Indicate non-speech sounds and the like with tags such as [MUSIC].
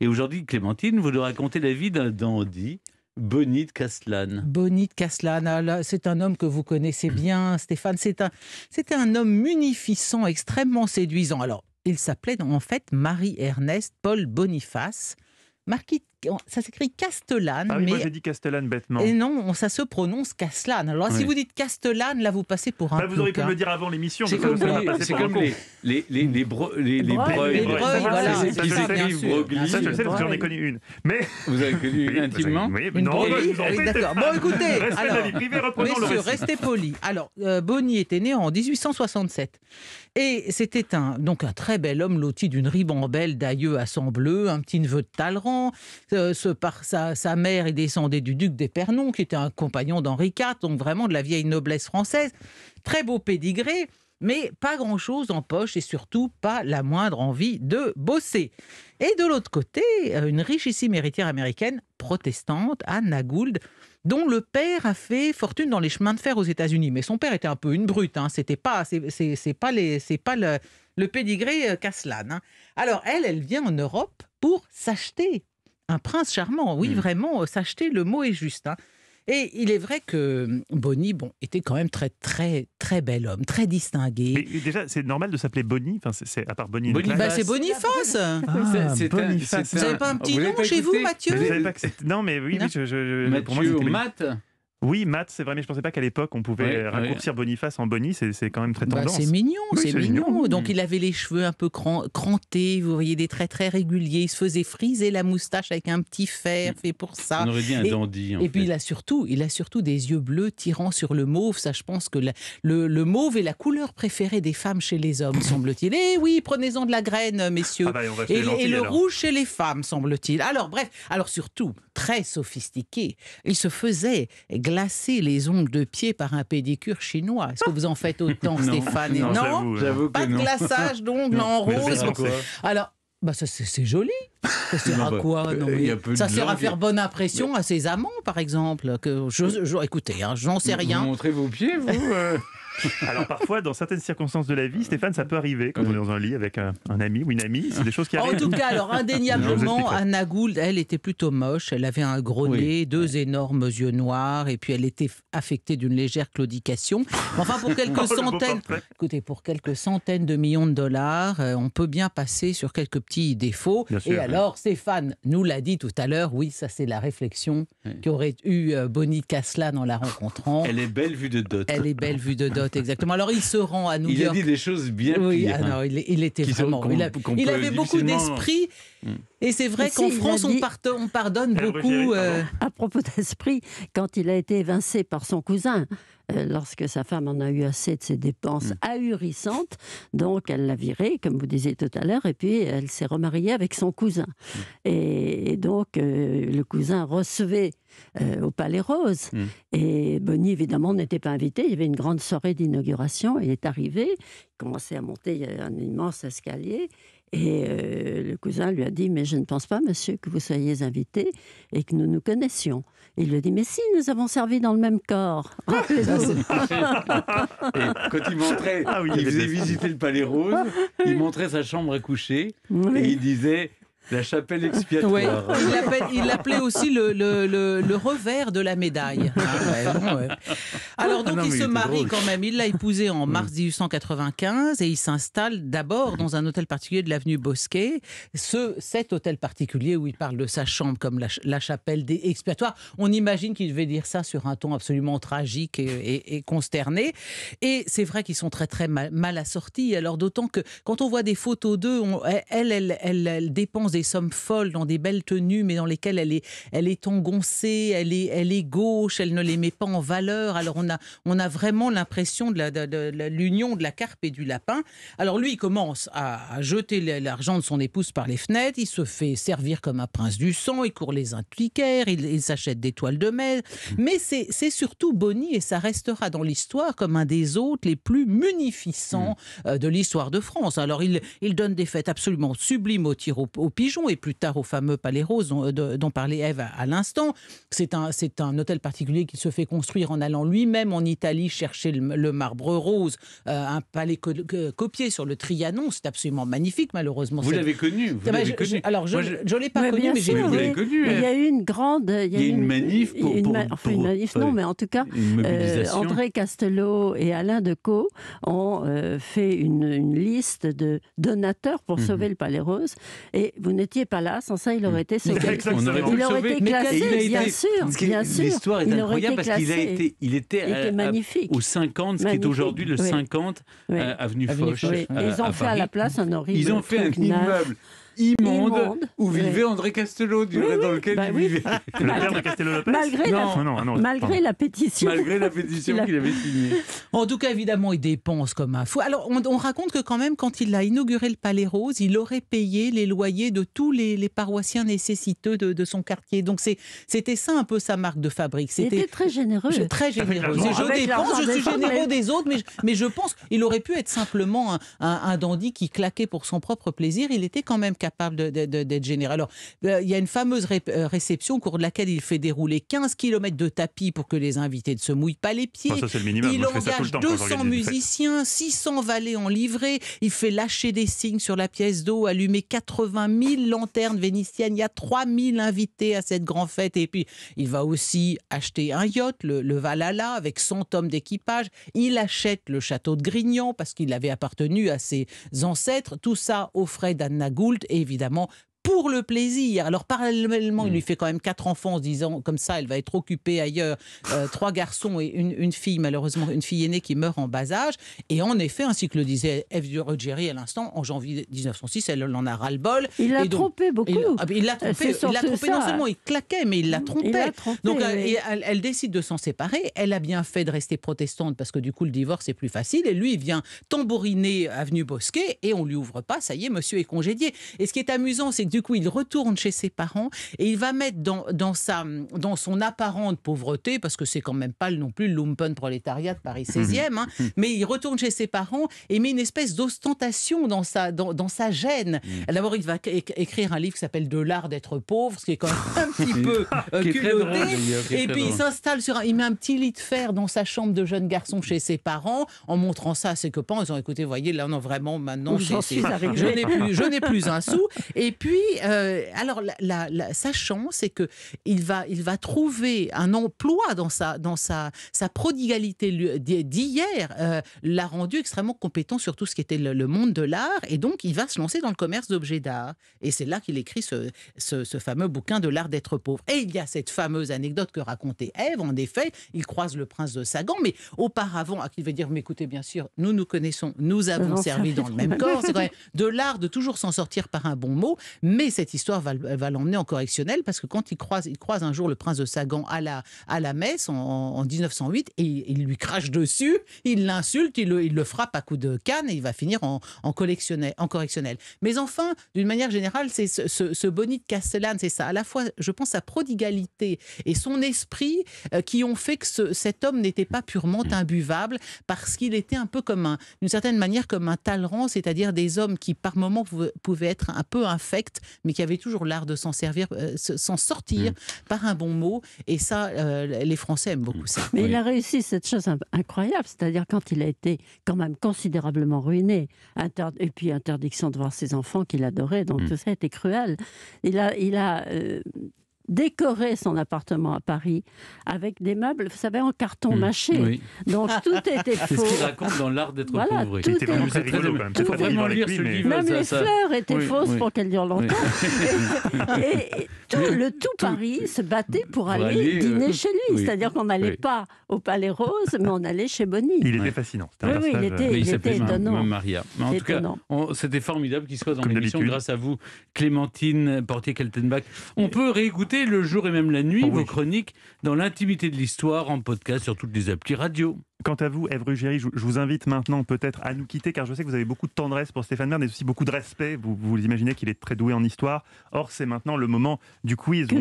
Et aujourd'hui, Clémentine, vous nous racontez la vie d'un dandy. Bonnie de Castelane. Bonnie c'est un homme que vous connaissez bien, [LAUGHS] Stéphane. C'est un, c'était un homme munificent, extrêmement séduisant. Alors, il s'appelait en fait Marie-Ernest Paul Boniface, marquis ça s'écrit Castellane. Ah mais... moi j'ai dit Castellane bêtement. Et non, ça se prononce Castellane. Alors si vous dites Castellane, là vous passez pour un. Bah, vous auriez pu me dire avant l'émission. C'est comme, les, comme les, les, les, les, les, les breuils. Les breuils, voilà. Ça, ça, je le sais j'en ai connu une. Mais... Vous avez connu une intimement Oui, mais non, d'accord. Bon, écoutez. [LAUGHS] Messieurs, restez polis. Alors, euh, Bonny était né en 1867. Et c'était un, donc un très bel homme loti d'une ribambelle d'aïeux à sang bleu, un petit neveu de Talleyrand. Euh, par, sa, mère est descendait du duc d'Epernon qui était un compagnon d'Henri IV, donc vraiment de la vieille noblesse française. Très beau pédigré, mais pas grand-chose en poche et surtout pas la moindre envie de bosser. Et de l'autre côté, euh, une richissime héritière américaine protestante, Anna Gould, dont le père a fait fortune dans les chemins de fer aux États-Unis. Mais son père était un peu une brute, hein. c'était pas, c'est, pas, le, pédigré euh, Caslan. Hein. Alors elle, elle vient en Europe pour s'acheter un prince charmant, oui, mm. vraiment, euh, s'acheter, le mot est juste. Hein. Et il est vrai que mm, Bonnie, bon, était quand même très, très, très bel homme, très distingué. Mais déjà, c'est normal de s'appeler Bonnie. Enfin, c'est à part Bonnie. Bonnie c'est Boniface. c'est vous n'avez pas un ah, petit nom chez vous, Mathieu Non, mais oui, je, Mathieu pour moi, ou Matt oui, Matt, c'est vrai, mais je ne pensais pas qu'à l'époque, on pouvait raccourcir Boniface en Bonnie, c'est quand même très bah, tendance. c'est mignon, c'est mignon. Donc il avait les cheveux un peu crantés, vous voyez, des traits très réguliers, il se faisait friser la moustache avec un petit fer mm. fait pour ça. On aurait dit un et, dandy. et puis il a, surtout, il a surtout des yeux bleus tirant sur le mauve, ça je pense que le, mauve est la couleur préférée des femmes chez les hommes, [LAUGHS] semble-t-il. Eh oui, prenez-en de la graine, messieurs. Ah bah, et, le rouge chez les femmes, semble-t-il. Alors bref, alors surtout, très sophistiqué, il se faisait glacer les ongles de pied par un pédicure chinois. Est-ce que vous en faites autant, [LAUGHS] Stéphane Non, non pas de glaçage d'ongles en rose. Alors, bah c'est joli. Ça sert à bah, quoi Ça sert à faire bonne impression à ses amants, par exemple. Que je, écoutez, hein, j'en sais rien. Vous, montrez vos pieds, vous euh [LAUGHS] Alors parfois, dans certaines circonstances de la vie, Stéphane, ça peut arriver quand on est dans un lit avec un, ami ou une amie. C'est des choses qui arrivent. En tout cas, alors [LAUGHS] indéniablement, Anna Gould, elle était plutôt moche. Elle avait un gros nez, deux énormes yeux noirs, et puis elle était affectée d'une légère claudication. Enfin, pour quelques [LAUGHS] centaines, écoutez, pour quelques centaines de millions de dollars, euh, on peut bien passer sur quelques petits défauts. et alors alors, Stéphane nous l'a dit tout à l'heure, oui, ça c'est la réflexion qu'aurait eu euh, Bonnie Kaslan en la rencontrant. Elle est belle vue de dot. Elle est belle vue de dot, [LAUGHS] exactement. Alors, il se rend à New il York. Il a dit des choses bien oui, ah hein. il, était vraiment... il, avait beaucoup d'esprit. Hmm. Et c'est vrai qu'en France, on, pardonne euh, beaucoup. Euh. À propos d'esprit, quand il a été évincé par son cousin, euh, lorsque sa femme en a eu assez de ses dépenses mm. ahurissantes, donc elle l'a viré, comme vous disiez tout à l'heure, et puis elle s'est remariée avec son cousin. Mm. Et, donc le cousin recevait au Palais Rose. Mm. Et Bonnie, évidemment, n'était pas invité. Il y avait une grande soirée d'inauguration. Il est arrivé, il commençait à monter un immense escalier. Et euh, le cousin lui a dit Mais je ne pense pas, monsieur, que vous soyez invité et que nous nous connaissions. Il lui a dit Mais si, nous avons servi dans le même corps. [LAUGHS] quand il montrait, ah il faisait visiter le Palais Rose, il montrait sa chambre à coucher et il disait la chapelle expiatoire. Il l'appelait aussi le, revers de la médaille. Ah ah Alors ah donc il se marie quand même. Il l'a épousée en mm. mars 1895 et il s'installe d'abord dans un hôtel particulier de l'avenue Bosquet. Ce, cet hôtel particulier où il parle de sa chambre comme la, chapelle des expiatoires. On imagine qu'il devait dire ça sur un ton absolument tragique et, consterné. Et c'est vrai qu'ils sont très très mal, assortis. Alors d'autant que quand on voit des photos d'eux, elle, elle, elle, elle dépense des sommes folles, dans des belles tenues, mais dans lesquelles elle est, elle est engoncée, elle est, elle est gauche, elle ne les met pas en valeur. Alors on a, on a vraiment l'impression de, l'union de la carpe et du lapin. Alors lui, il commence à, jeter l'argent de son épouse par les fenêtres, il se fait servir comme un prince du sang, il court les antiquaires, il, s'achète des toiles de mer. Mmh. Mais c'est, surtout Bonnie, et ça restera dans l'histoire comme un des autres les plus munificents mmh. euh, de l'histoire de France. Alors il, il donne des fêtes absolument sublimes au tir au, et plus tard au fameux Palais Rose dont, euh, parlait Eve à, l'instant. C'est un, un hôtel particulier qui se fait construire en allant lui-même en Italie chercher le, marbre rose, euh, un palais copié sur le Trianon. C'est absolument magnifique, malheureusement. Vous l'avez connu, ah bah, je, Alors, je ne l'ai pas connu, mais j'ai Il y a eu une grande. Il y a, eu une, manif pour. enfin, une non, mais en tout cas, euh, André Castelot et Alain Decaux ont fait une, liste de donateurs pour mhm. sauver le Palais Rose. Et vous n'étiez pas là. Sans ça, il mm. aurait été sauvé. [LAUGHS] On aurait il aurait été classé, bien sûr. L'histoire est incroyable parce qu'il il était, euh, magnifique. au 50, ce qui est aujourd'hui le 50 euh, avenue Foch. Euh, ils ont fait à la place un horrible. Ils ont fait un immeuble immonde, où vivait André Castello, dans lequel il vivait. Malgré, La... pétition. Malgré la [LAUGHS] pétition qu'il avait signée. En tout cas, évidemment, il dépense comme un fou. Alors, on, raconte que quand même, quand il a inauguré le Palais Rose, il aurait payé les loyers de tous les, paroissiens nécessiteux de, son quartier. Donc, c'était ça un peu sa marque de fabrique. C'était très généreux. très généreux. je dépense, je suis généreux des autres, mais je, mais je pense, qu'il aurait pu être simplement un dandy qui claquait pour son propre plaisir. Il était quand même capable d'être de, Alors, euh, il y a une fameuse euh, réception au cours de laquelle il fait dérouler 15 km de tapis pour que les invités ne se mouillent pas les pieds. Il engage 200 musiciens, 600 valets en livrée. Il fait lâcher des signes sur la pièce d'eau, allumer 80 000 lanternes vénitiennes. Il y a 3000 invités à cette grande fête. Et puis, il va aussi acheter un yacht, le, Valhalla, avec 100 hommes d'équipage. Il achète le château de Grignan parce qu'il avait appartenu à ses ancêtres. Tout ça au frais d'Anna Gould évidemment pour le plaisir. Alors parallèlement, il mm. lui fait quand même quatre enfants en se disant comme ça, elle va être occupée ailleurs. Euh, [LAUGHS] trois garçons et une, fille, malheureusement, une fille aînée qui meurt en bas âge. Et en effet, ainsi que le disait F. de Ruggieri à l'instant, en janvier 1906, elle en a ras-le-bol. Il l'a trompé beaucoup. Il ah, l'a trompé, il l'a trompé non seulement il claquait, mais il l'a trompé. Donc euh, elle, elle, décide de s'en séparer. Elle a bien fait de rester protestante parce que du coup, le divorce est plus facile. Et lui, il vient tambouriner avenue Bosquet et on lui ouvre pas. Ça y est, monsieur est congédié. Et ce qui est amusant, c'est que du coup, il retourne chez ses parents et il va mettre dans, dans, sa, dans son apparente pauvreté, parce que c'est quand même pas non plus le lumpen prolétariat de Paris 16e, [LAUGHS] hein, mais il retourne chez ses parents et met une espèce d'ostentation dans sa, dans, dans sa gêne. Mm. D'abord, il va écrire un livre qui s'appelle De l'art d'être pauvre, ce qui est quand même un petit [LAUGHS] peu euh, culotté. et puis, il s'installe sur un, il met un petit lit de fer dans sa chambre de jeune garçon chez ses parents en montrant ça à ses copains. Ils ont écouté, voyez, là, non, vraiment, maintenant, je n'ai plus, plus, un sou. Et puis, euh, alors la, sa chance, c'est que il va, il va trouver un emploi dans sa, dans sa, sa prodigalité d'hier euh, l'a rendu extrêmement compétent sur tout ce qui était le, monde de l'art, et donc il va se lancer dans le commerce d'objets d'art. Et c'est là qu'il écrit ce, ce, fameux bouquin de l'art d'être pauvre. Et il y a cette fameuse anecdote que racontait Ève. En effet, il croise le prince de Sagan, mais auparavant, à qui veut dire, mais écoutez, bien sûr, nous nous connaissons, nous avons servi dans le même corps. C'est quand même de l'art de toujours s'en sortir par un bon mot. Mais cette histoire va, l'emmener en correctionnel parce que quand il croise, il croise un jour le prince de Sagan à la, à la messe en, 1908 et il lui crache dessus, il l'insulte, il, le frappe à coups de canne et il va finir en, correctionnel. Mais enfin, d'une manière générale, c'est ce, ce, de Castellane, c'est ça. À la fois, je pense, sa prodigalité et son esprit euh, qui ont fait que cet homme n'était pas purement mmh. imbuvable parce qu'il était un peu comme un, d'une certaine manière, comme un Talleyrand, c'est-à-dire des hommes qui par moments pouvaient être un peu infects mais qui avait toujours l'art de s'en servir, euh, s'en sortir mm. par un bon mot. Et ça, euh, les Français aiment beaucoup mm. ça. Mais il a réussi cette chose incroyable, c'est-à-dire quand il a été quand même considérablement ruiné, et puis interdiction de voir ses enfants qu'il adorait, donc mm. tout ça était cruel. a, il a euh, décorer son appartement à Paris avec des meubles, vous savez, en carton mmh. mâché. Donc [LAUGHS] tout était faux. C'est ce qu'il raconte dans l'art d'être voilà, pauvre. Tout vraiment très rigolo même. Même les fleurs étaient fausses pour qu'elles durent longtemps. et, tout, le tout Paris se battait pour, aller, dîner euh, chez lui. C'est-à-dire qu'on n'allait pas au Palais Rose, mais on allait chez Bonny. Il était fascinant. Oui, il était, il étonnant. Maria. en tout cas, c'était formidable qu'il soit dans l'émission grâce à vous, Clémentine Portier-Keltenbach. On euh, peut réécouter le jour et même la nuit, ah vos chroniques dans l'intimité de l'histoire, en podcast sur toutes les applis radio. Quant à vous, Ève Ruggieri, je vous invite maintenant peut-être à nous quitter, car je sais que vous avez beaucoup de tendresse pour Stéphane Bern et aussi beaucoup de respect. Vous, vous imaginez qu'il est très doué en histoire. Or, c'est maintenant le moment du quiz.